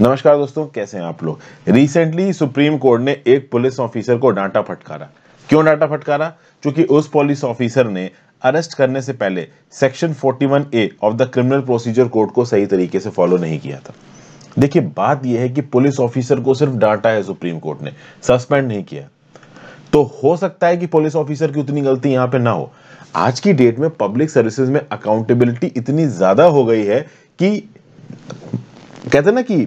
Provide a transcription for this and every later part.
नमस्कार दोस्तों कैसे हैं आप लोग रिसेंटली सुप्रीम कोर्ट ने एक पुलिस ऑफिसर को डांटा फटकारा क्यों डांटा फटकारा क्योंकि उस पुलिस ऑफिसर ने अरेस्ट करने से पहले section 41 A of the criminal procedure code को सही तरीके से फॉलो नहीं किया था देखिए बात यह है कि पुलिस ऑफिसर को सिर्फ डांटा है सुप्रीम कोर्ट ने सस्पेंड नहीं किया तो हो सकता है कि पुलिस ऑफिसर की उतनी गलती यहां पे ना हो आज की डेट में पब्लिक सर्विसेज में अकाउंटेबिलिटी इतनी ज्यादा हो गई है कि कहते ना कि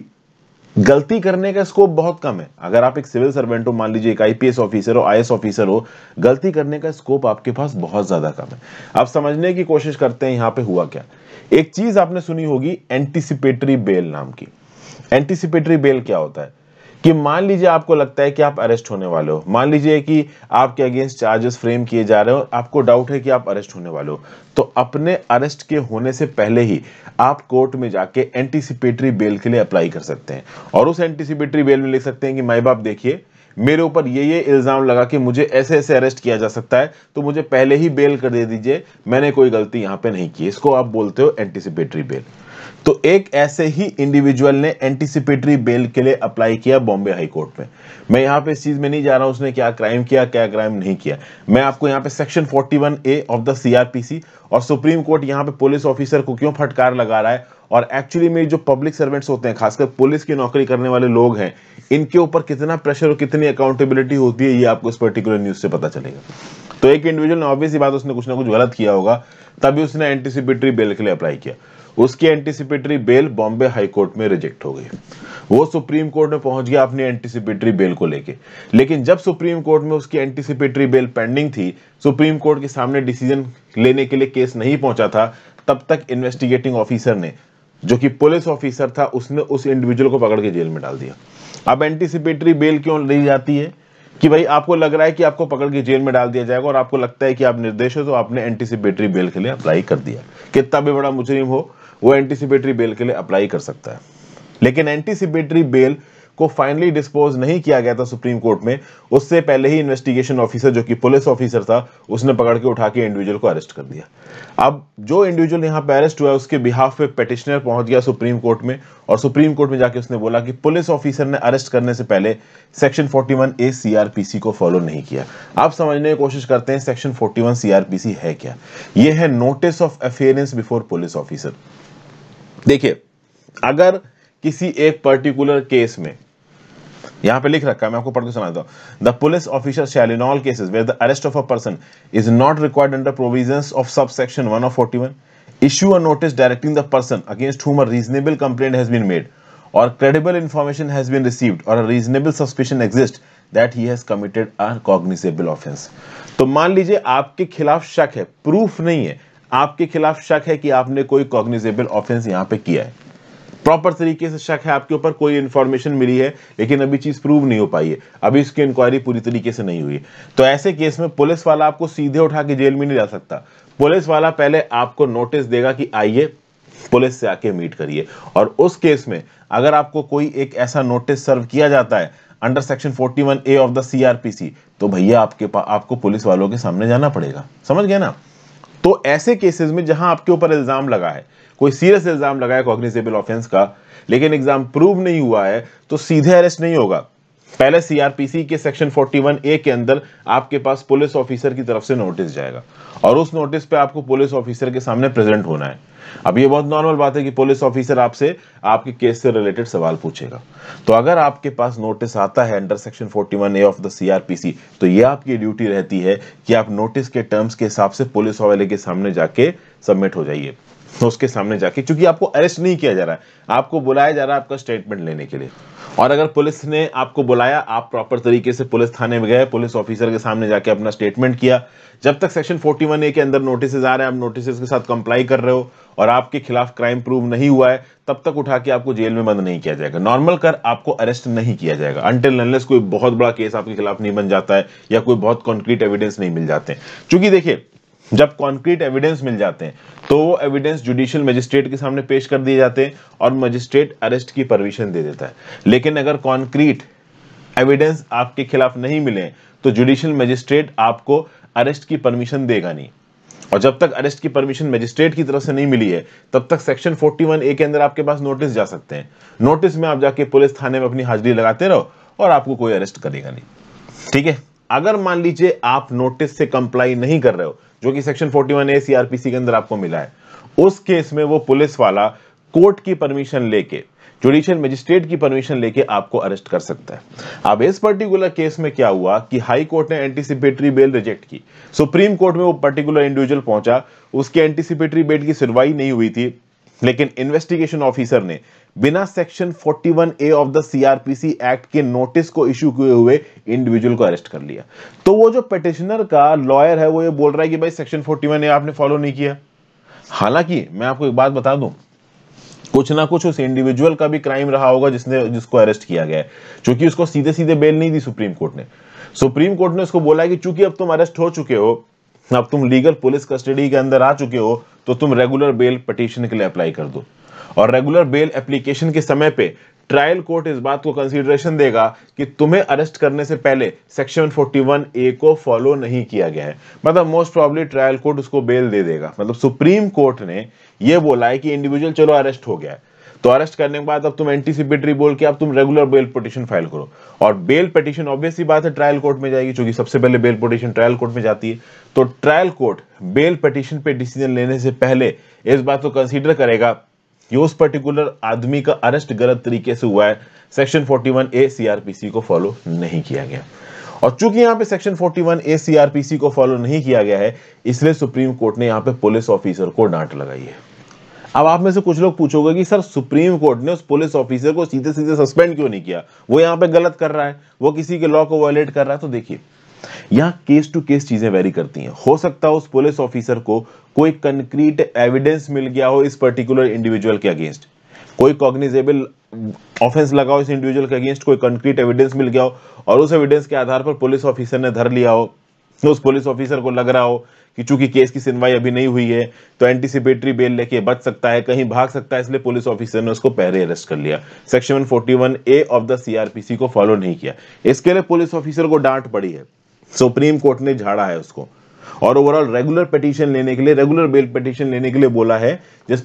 गलती करने का स्कोप बहुत कम है अगर आप एक सिविल सर्वेंट हो मान लीजिए एक आईपीएस ऑफिसर हो आईएएस ऑफिसर हो गलती करने का स्कोप आपके पास बहुत ज्यादा कम है आप समझने की कोशिश करते हैं यहां पे हुआ क्या एक चीज आपने सुनी होगी एंटिसिपेटरी बेल नाम की एंटीसिपेटरी बेल क्या होता है कि मान लीजिए आपको लगता है कि आप अरेस्ट होने वाले हो मान लीजिए कि आपके अगेंस्ट चार्जेस फ्रेम किए जा रहे हो आपको डाउट है कि आप अरेस्ट होने वाले हो तो अपने अरेस्ट के होने से पहले ही आप कोर्ट में जाके एंटीसिपेटरी बेल के लिए अप्लाई कर सकते हैं और उस एंटीसिपेटरी बेल में लिख सकते हैं कि माई बाप देखिए मेरे ऊपर ये ये इल्ज़ाम लगा कि मुझे ऐसे ऐसे अरेस्ट किया जा सकता है तो मुझे पहले ही बेल कर दे दीजिए मैंने कोई गलती यहां पे नहीं की इसको आप बोलते हो एंटीसिपेटरी बेल तो एक ऐसे ही इंडिविजुअल ने एंटीसिपेटरी बेल के लिए अप्लाई किया बॉम्बे हाई कोर्ट में मैं यहां पे इस चीज़ में नहीं जा रहा हूं उसने क्या क्राइम किया क्या क्राइम नहीं किया मैं आपको यहां पे section 41 A of the CrPC और सुप्रीम कोर्ट यहां पे पुलिस ऑफिसर को क्यों फटकार लगा रहा है और एक्चुअली में जो पब्लिक सर्वेंट्स होते हैं खासकर पुलिस की नौकरी करने वाले लोग हैं इनके ऊपर कितना प्रेशर और कितनी अकाउंटेबिलिटी होती है ये आपको इस पर्टिकुलर न्यूज़ से पता चलेगा तो एक इंडिविजुअल ने ऑब्वियसली बात उसने कुछ ना कुछ गलत किया होगा तभी उसने एंटीसिपेटरी बेल के लिए अप्लाई किया उसकी एंटीसिपेटरी बेल बॉम्बे हाईकोर्ट में रिजेक्ट हो गई वो सुप्रीम कोर्ट में पहुंच गया अपनी एंटीसिपेटरी बेल को लेके लेकिन जब सुप्रीम कोर्ट में उसकी एंटीसिपेटरी बेल पेंडिंग थी सुप्रीम कोर्ट के सामने डिसीजन लेने के लिए केस नहीं पहुंचा था तब तक इन्वेस्टिगेटिंग ऑफिसर ने जो कि पुलिस ऑफिसर था उसने उस इंडिविजुअल को पकड़ के जेल में डाल दिया अब एंटीसिपेटरी बेल क्यों ली जाती है कि भाई आपको लग रहा है कि आपको पकड़ के जेल में डाल दिया जाएगा और आपको लगता है कि आप निर्देश हो तो आपने एंटीसिपेटरी बेल के लिए अप्लाई कर दिया कितना भी बड़ा मुजरिम हो वो एंटीसिपेटरी बेल के लिए अप्लाई कर सकता है लेकिन एंटीसिपेटरी बेल को फाइनली डिस्पोज नहीं किया गया था सुप्रीम कोर्ट में उससे पहले ही इन्वेस्टिगेशन ऑफिसर जो कि पुलिस ऑफिसर था उसने पकड़ के उठा के इंडिविजुअल को अरेस्ट कर दिया अब जो इंडिविजुअल यहां पर अरेस्ट हुआ उसके बिहाफ पे पेटिशनर पहुंच गया सुप्रीम कोर्ट में और सुप्रीम कोर्ट में जाके उसने बोला कि पुलिस ऑफिसर ने अरेस्ट करने से पहले सेक्शन वन ए सीआरपीसी को फॉलो नहीं किया आप समझने की कोशिश करते हैं सेक्शन वन सीआरपीसी है क्या यह है notice of appearance before police officer देखिए अगर किसी एक पर्टिकुलर केस में यहां पे लिख रखा है मैं आपको पढ़कर सुनाता हूं the police officer shall in all cases where the arrest of a person is not required under provisions of sub section one of forty one issue a notice directing the person against whom a reasonable complaint has been made or credible information has been received or a reasonable suspicion exist that he has committed a cognizable offence तो मान लीजिए आपके खिलाफ शक है proof नहीं है आपके खिलाफ शक है कि आपने कोई कॉग्निजेबल ऑफेंस यहां पे किया है प्रॉपर तरीके से शक है आपके ऊपर कोई इंफॉर्मेशन मिली है लेकिन अभी चीज़ प्रूव नहीं हो पाई है अभी इसकी इंक्वायरी पूरी तरीके से नहीं हुई है तो ऐसे केस में पुलिस वाला आपको सीधे उठा के जेल में नहीं जा सकता पुलिस वाला पहले आपको नोटिस देगा कि आइए पुलिस से आके मीट करिए और उस केस में अगर आपको कोई एक ऐसा नोटिस सर्व किया जाता है under section 41 A of the CrPC तो भैया आपके आपको पुलिस वालों के सामने जाना पड़ेगा समझ गए ना तो ऐसे केसेस में जहां आपके ऊपर इल्ज़ाम लगा है कोई सीरियस इल्ज़ाम लगा है कॉग्निजेबल ऑफेंस का लेकिन एग्जाम प्रूव नहीं हुआ है तो सीधे अरेस्ट नहीं होगा पहले सीआरपीसी के सेक्शन 41 ए के अंदर आपके पास पुलिस ऑफिसर की तरफ से नोटिस जाएगा और उस नोटिस पे आपको पुलिस ऑफिसर के सामने प्रेजेंट होना है अब ये बहुत नॉर्मल बात है कि पुलिस ऑफिसर आपसे आपके केस से रिलेटेड सवाल पूछेगा तो अगर आपके पास नोटिस आता है under section 41 A of the CrPC तो ये आपकी ड्यूटी रहती है कि आप नोटिस के टर्म्स के हिसाब से पुलिस वाले के सामने जाके सबमिट हो जाइए तो उसके सामने जाके क्योंकि आपको अरेस्ट नहीं किया जा रहा है आपको बुलाया जा रहा है आपका स्टेटमेंट लेने के लिए और अगर पुलिस ने आपको बुलाया आप प्रॉपर तरीके से पुलिस थाने में गए पुलिस ऑफिसर के सामने जाके अपना स्टेटमेंट किया जब तक सेक्शन 41 ए के अंदर नोटिस आ रहे हैं आप नोटिस के साथ कंप्लाई कर रहे हो और आपके खिलाफ क्राइम प्रूव नहीं हुआ है तब तक उठा के आपको जेल में बंद नहीं किया जाएगा नॉर्मल कर आपको अरेस्ट नहीं किया जाएगा अनटिल अनलेस कोई बहुत बड़ा केस आपके खिलाफ नहीं बन जाता है या कोई बहुत कॉन्क्रीट एविडेंस नहीं मिल जाते चूंकि देखिए जब कॉन्क्रीट एविडेंस मिल जाते हैं तो वो एविडेंस जुडिशियल मजिस्ट्रेट के सामने पेश कर दिए जाते हैं और मजिस्ट्रेट अरेस्ट की परमिशन दे देता है लेकिन अगर कॉन्क्रीट एविडेंस आपके खिलाफ नहीं मिले तो जुडिशियल मजिस्ट्रेट आपको अरेस्ट की परमिशन देगा नहीं और जब तक अरेस्ट की परमिशन मजिस्ट्रेट की तरफ से नहीं मिली है तब तक सेक्शन 41 ए के अंदर आपके पास नोटिस जा सकते हैं नोटिस में आप जाके पुलिस थाने में अपनी हाजिरी लगाते रहो और आपको कोई अरेस्ट करेगा नहीं ठीक है अगर मान लीजिए आप नोटिस से कंप्लाई नहीं कर रहे हो जो कि सेक्शन 41 ए सीआरपीसी के अंदर आपको मिला है उस केस में वो पुलिस वाला कोर्ट की परमिशन लेके जुडिशियल मजिस्ट्रेट की परमिशन लेके आपको अरेस्ट कर सकता है अब इस पर्टिकुलर केस में क्या हुआ कि हाई कोर्ट ने एंटीसिपेटरी बेल रिजेक्ट की सुप्रीम कोर्ट में वो पर्टिकुलर इंडिविजुअल पहुंचा उसकी एंटीसिपेटरी बेल की सुनवाई नहीं हुई थी लेकिन इन्वेस्टिगेशन ऑफिसर ने बिना section 41 A of the CrPC act के नोटिस को इश्यू किए हुए इंडिविजुअल को अरेस्ट कर लिया तो वो जो पिटिशनर का लॉयर है वो ये बोल रहा है कि भाई सेक्शन 41 ए आपने फॉलो नहीं किया हालांकि मैं आपको एक बात बता दूं कुछ ना कुछ उस इंडिविजुअल का भी क्राइम रहा होगा जिसने जिसको अरेस्ट किया गया है क्योंकि उसको सीधे सीधे बेल नहीं दी सुप्रीम कोर्ट ने सुप्रीम कोर्ट ने उसको बोला कि चूंकि अब तुम अरेस्ट हो चुके हो अब तुम लीगल पुलिस कस्टडी के अंदर आ चुके हो तो तुम रेगुलर बेल पटिशन के लिए अप्लाई कर दो और रेगुलर बेल एप्लीकेशन के समय पे ट्रायल कोर्ट इस बात को कंसीडरेशन देगा कि तुम्हें अरेस्ट करने से पहले सेक्शन 41 ए को फॉलो नहीं किया गया है मतलब मोस्ट प्रॉब्ली ट्रायल कोर्ट उसको बेल दे देगा मतलब सुप्रीम कोर्ट ने यह बोला है कि इंडिविजुअल चलो अरेस्ट हो गया है तो अरेस्ट करने के बाद अब तुम एंटीसिपेटरी बोल के अब तुम रेगुलर बेल पिटिशन फाइल करो और बेल पिटिशन ही बात है ट्रायल कोर्ट में जाएगी चूंकि सबसे पहले बेल पिटिशन ट्रायल कोर्ट में जाती है तो ट्रायल कोर्ट बेल पिटिशन पे डिसीजन लेने से पहले इस बात को कंसिडर करेगा कि उस पर्टिकुलर आदमी का अरेस्ट गलत तरीके से हुआ है सेक्शन वन ए सीआरपीसी को फॉलो नहीं किया गया और चूंकि यहाँ पे सेक्शन 41 ए सीआरपीसी को फॉलो नहीं किया गया है इसलिए सुप्रीम कोर्ट ने यहाँ पे पुलिस ऑफिसर को डांट लगाई है अब आप में से कुछ लोग पूछोगे कि सर सुप्रीम कोर्ट ने उस पुलिस ऑफिसर को सीधे सीधे सस्पेंड क्यों नहीं किया वो यहां पे गलत कर रहा है वो किसी के लॉ को वायलेट कर रहा है तो देखिए यहाँ केस टू केस चीजें वेरी करती हैं हो सकता है उस पुलिस ऑफिसर को कोई कंक्रीट एविडेंस मिल गया हो इस पर्टिकुलर इंडिविजुअल के अगेंस्ट कोई कॉग्निजेबल ऑफेंस लगा हो इस इंडिविजुअल के अगेंस्ट कोई कंक्रीट एविडेंस मिल गया हो और उस एविडेंस के आधार पर पुलिस ऑफिसर ने धर लिया हो उस पुलिस ऑफिसर को लग रहा हो कि चूंकि केस की सुनवाई अभी नहीं हुई है तो एंटीसिपेटरी बेल लेके बच सकता है कहीं भाग सकता है इसलिए पुलिस ऑफिसर ने उसको पहले अरेस्ट कर लिया section one A of the CrPC को फॉलो नहीं किया इसके लिए पुलिस ऑफिसर को डांट पड़ी है सुप्रीम कोर्ट ने झाड़ा है उसको और ओवरऑल रेगुलर पिटीशन लेने के लिए रेगुलर बेल पिटीशन लेने के लिए बोला है जिस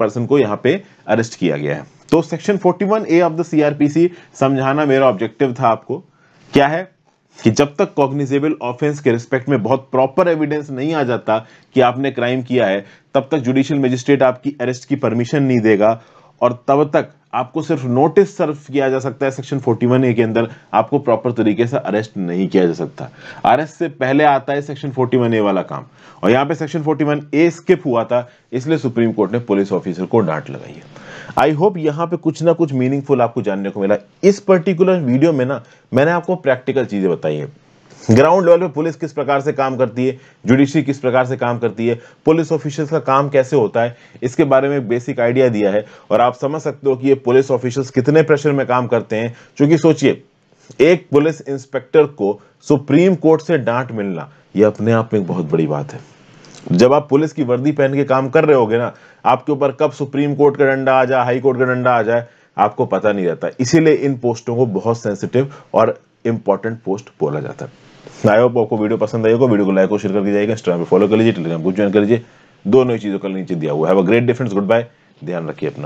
पर्सन को यहाँ पे अरेस्ट किया गया है तो section 41 A of the CrPC समझाना मेरा ऑब्जेक्टिव था आपको क्या है कि जब तक कॉग्निजेबल ऑफेंस के रिस्पेक्ट में बहुत प्रॉपर एविडेंस नहीं आ जाता कि आपने क्राइम किया है तब तक जुडिशियल मजिस्ट्रेट आपकी अरेस्ट की परमिशन नहीं देगा और तब तक आपको सिर्फ नोटिस सर्व किया जा सकता है सेक्शन 41 ए के अंदर आपको प्रॉपर तरीके से अरेस्ट नहीं किया जा सकता अरेस्ट से पहले आता है सेक्शन 41 ए वाला काम और यहां पे सेक्शन 41 ए स्किप हुआ था इसलिए सुप्रीम कोर्ट ने पुलिस ऑफिसर को डांट लगाई है आई होप यहां पे कुछ ना कुछ मीनिंगफुल आपको जानने को मिला इस पर्टिकुलर वीडियो में ना मैंने आपको प्रैक्टिकल चीज़ें बताई है ग्राउंड लेवल पे पुलिस किस प्रकार से काम करती है जुडिशरी किस प्रकार से काम करती है पुलिस ऑफिशियल्स का काम कैसे होता है इसके बारे में बेसिक आइडिया दिया है और आप समझ सकते हो कि ये पुलिस ऑफिशियल्स कितने प्रेशर में काम करते हैं क्योंकि सोचिए एक पुलिस इंस्पेक्टर को सुप्रीम कोर्ट से डांट मिलना ये अपने आप में एक बहुत बड़ी बात है जब आप पुलिस की वर्दी पहन के काम कर रहे होगे ना आपके ऊपर कब सुप्रीम कोर्ट का डंडा आ जाए हाई कोर्ट का डंडा आ जाए आपको पता नहीं रहता इसीलिए इन पोस्टों को बहुत सेंसिटिव और इंपॉर्टेंट पोस्ट बोला जाता है आई होप आपको वीडियो पसंद आएगा वीडियो को लाइक और शेयर कर दीजिएगा इंस्टाग्राम पर फॉलो कर लीजिए टेलीग्राम को ज्वाइन कर लीजिए दोनों ही चीज़ों का नीचे दिया हुआ है ग्रेट डिफरेंस गुड बाय ध्यान रखिए अपना